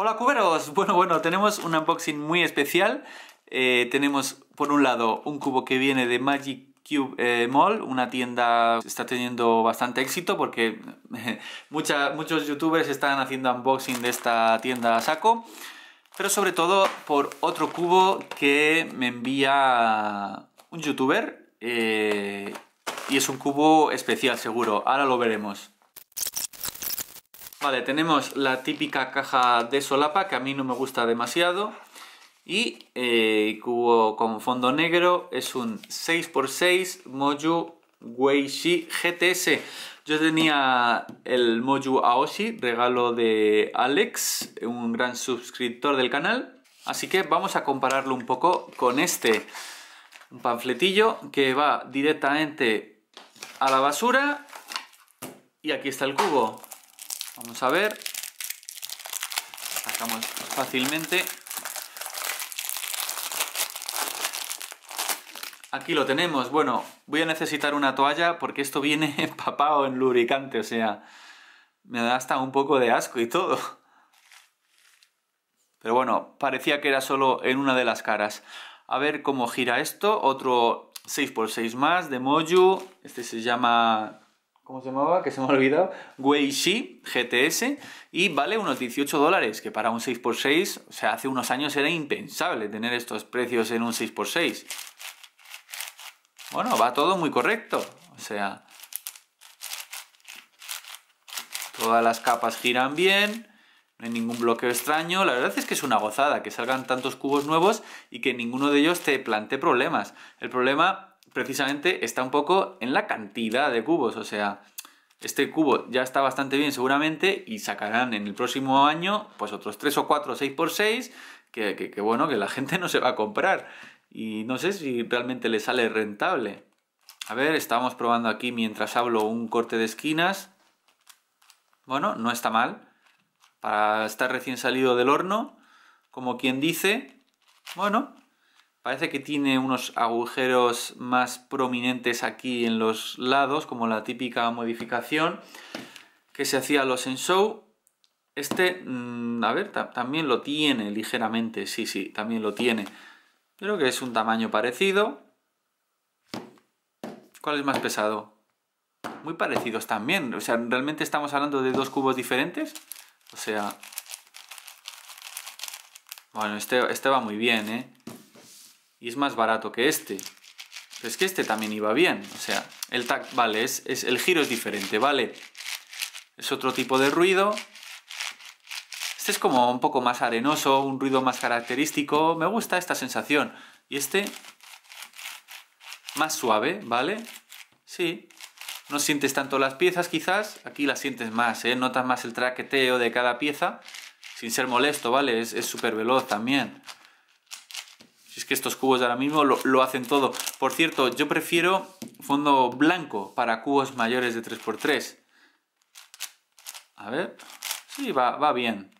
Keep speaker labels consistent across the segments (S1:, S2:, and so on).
S1: Hola cuberos, bueno bueno, tenemos un unboxing muy especial eh, Tenemos por un lado un cubo que viene de Magic Cube eh, Mall, una tienda que está teniendo bastante éxito porque muchos youtubers están haciendo unboxing de esta tienda a saco pero sobre todo por otro cubo que me envía un youtuber eh, y es un cubo especial seguro, ahora lo veremos. Vale, tenemos la típica caja de solapa que a mí no me gusta demasiado. Y eh, cubo con fondo negro es un 6x6 Moju Weishi GTS. Yo tenía el Moju Aoshi, regalo de Alex, un gran suscriptor del canal. Así que vamos a compararlo un poco con este. panfletillo que va directamente a la basura. Y aquí está el cubo. Vamos a ver. Sacamos fácilmente. Aquí lo tenemos. Bueno, voy a necesitar una toalla porque esto viene empapado en lubricante, o sea, me da hasta un poco de asco y todo. Pero bueno, parecía que era solo en una de las caras. A ver cómo gira esto. Otro 6x6 más de Moju. Este se llama ¿Cómo se llamaba? Que se me ha olvidado. Weishi GTS y vale unos 18 dólares, que para un 6x6, o sea, hace unos años era impensable tener estos precios en un 6x6. Bueno, va todo muy correcto, o sea... Todas las capas giran bien, no hay ningún bloqueo extraño. La verdad es que es una gozada que salgan tantos cubos nuevos y que ninguno de ellos te plantee problemas. El problema precisamente está un poco en la cantidad de cubos, o sea, este cubo ya está bastante bien seguramente y sacarán en el próximo año pues otros 3 o 4 6x6 que, que bueno, que la gente no se va a comprar y no sé si realmente le sale rentable. A ver, estamos probando aquí mientras hablo un corte de esquinas. Bueno, no está mal. Para estar recién salido del horno, como quien dice, bueno, Parece que tiene unos agujeros más prominentes aquí en los lados, como la típica modificación que se hacía a los show. Este, mm, a ver, también lo tiene ligeramente, sí, sí, también lo tiene. Creo que es un tamaño parecido. ¿Cuál es más pesado? Muy parecidos también. O sea, ¿realmente estamos hablando de dos cubos diferentes? O sea... Bueno, este, este va muy bien, ¿eh? y es más barato que este. Pero es que este también iba bien. O sea, el tac, vale, es, el giro es diferente, vale. Es otro tipo de ruido. Este es como un poco más arenoso, un ruido más característico. Me gusta esta sensación. Y este, más suave, ¿vale? Sí. No sientes tanto las piezas quizás, aquí las sientes más, ¿eh? Notas más el traqueteo de cada pieza, sin ser molesto, ¿vale? Es súper veloz también que estos cubos de ahora mismo lo, hacen todo. Por cierto, yo prefiero fondo blanco para cubos mayores de 3x3. A ver, sí, va, va bien.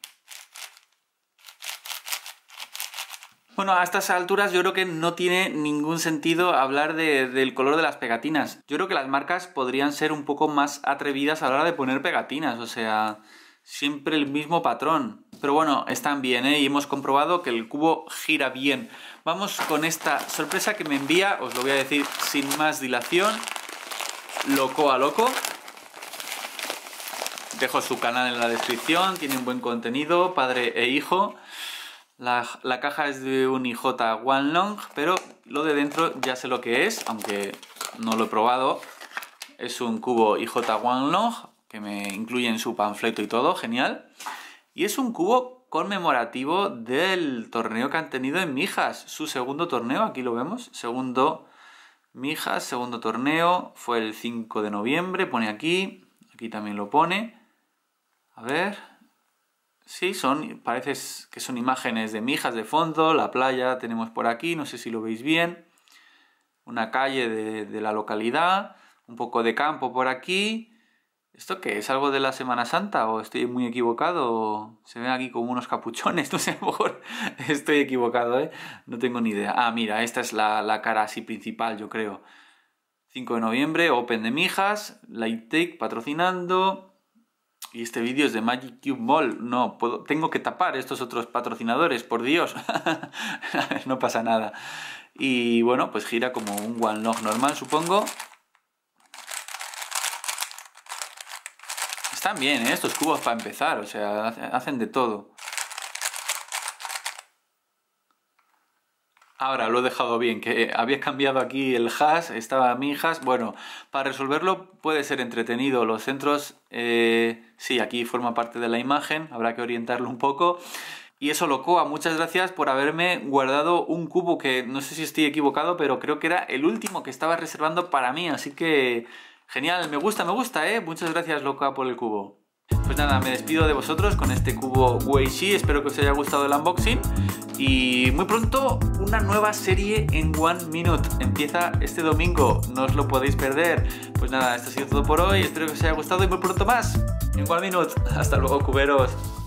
S1: Bueno, a estas alturas yo creo que no tiene ningún sentido hablar del color de las pegatinas. Yo creo que las marcas podrían ser un poco más atrevidas a la hora de poner pegatinas, o sea, siempre el mismo patrón. Pero bueno, están bien ¿eh? y hemos comprobado que el cubo gira bien. Vamos con esta sorpresa que me envía, os lo voy a decir sin más dilación, loco a loco. Dejo su canal en la descripción, tiene un buen contenido, padre e hijo. La, la caja es de un IJ One Long, pero lo de dentro ya sé lo que es, aunque no lo he probado. Es un cubo IJ One Long, que me incluye en su panfleto y todo, genial. Y es un cubo conmemorativo del torneo que han tenido en Mijas, su segundo torneo, aquí lo vemos, segundo Mijas, segundo torneo, fue el 5 de noviembre, pone aquí, aquí también lo pone. A ver, sí, son, parece que son imágenes de Mijas de fondo, la playa tenemos por aquí, no sé si lo veis bien, una calle de la localidad, un poco de campo por aquí, ¿Esto qué? ¿Es algo de la Semana Santa? ¿O estoy muy equivocado? se ven aquí como unos capuchones? No sé, a lo mejor estoy equivocado, ¿eh? No tengo ni idea. Ah, mira, esta es la, la cara así principal, yo creo. 5 de noviembre, Open de Mijas, Light Take patrocinando. Y este vídeo es de Magic Cube Mall. No, puedo, tengo que tapar estos otros patrocinadores, por Dios. no pasa nada. Y bueno, pues gira como un One Log normal, supongo. Están bien ¿eh? estos cubos para empezar, o sea, hacen de todo. Ahora lo he dejado bien, que eh, habías cambiado aquí el hash, estaba mi hash. Bueno, para resolverlo puede ser entretenido. Los centros, eh, sí, aquí forma parte de la imagen, habrá que orientarlo un poco. Y eso, Locoa, muchas gracias por haberme guardado un cubo que no sé si estoy equivocado, pero creo que era el último que estaba reservando para mí. Así que Genial, me gusta, me gusta, ¿eh? Muchas gracias, loca, por el cubo. Pues nada, me despido de vosotros con este cubo Weishi, espero que os haya gustado el unboxing y muy pronto una nueva serie en One Minute, empieza este domingo, no os lo podéis perder. Pues nada, esto ha sido todo por hoy, espero que os haya gustado y muy pronto más en One Minute. Hasta luego, cuberos.